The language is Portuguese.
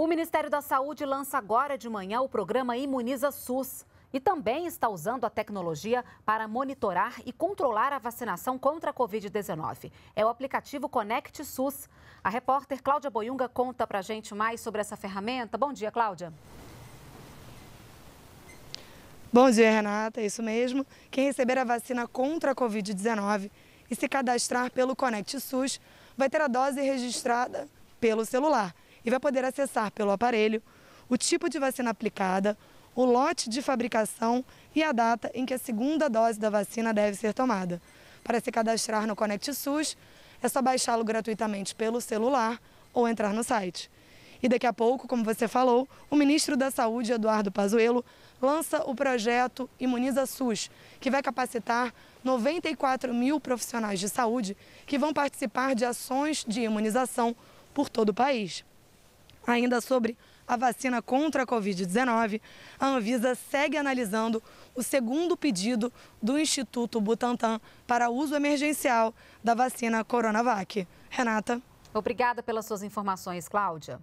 O Ministério da Saúde lança agora de manhã o programa Imuniza SUS e também está usando a tecnologia para monitorar e controlar a vacinação contra a Covid-19. É o aplicativo Conect SUS. A repórter Cláudia Boiunga conta para a gente mais sobre essa ferramenta. Bom dia, Cláudia. Bom dia, Renata. É isso mesmo. Quem receber a vacina contra a Covid-19 e se cadastrar pelo Conect SUS vai ter a dose registrada pelo celular e vai poder acessar pelo aparelho o tipo de vacina aplicada, o lote de fabricação e a data em que a segunda dose da vacina deve ser tomada. Para se cadastrar no Conect SUS, é só baixá-lo gratuitamente pelo celular ou entrar no site. E daqui a pouco, como você falou, o ministro da Saúde, Eduardo Pazuello, lança o projeto Imuniza SUS, que vai capacitar 94 mil profissionais de saúde que vão participar de ações de imunização por todo o país. Ainda sobre a vacina contra a Covid-19, a Anvisa segue analisando o segundo pedido do Instituto Butantan para uso emergencial da vacina Coronavac. Renata. Obrigada pelas suas informações, Cláudia.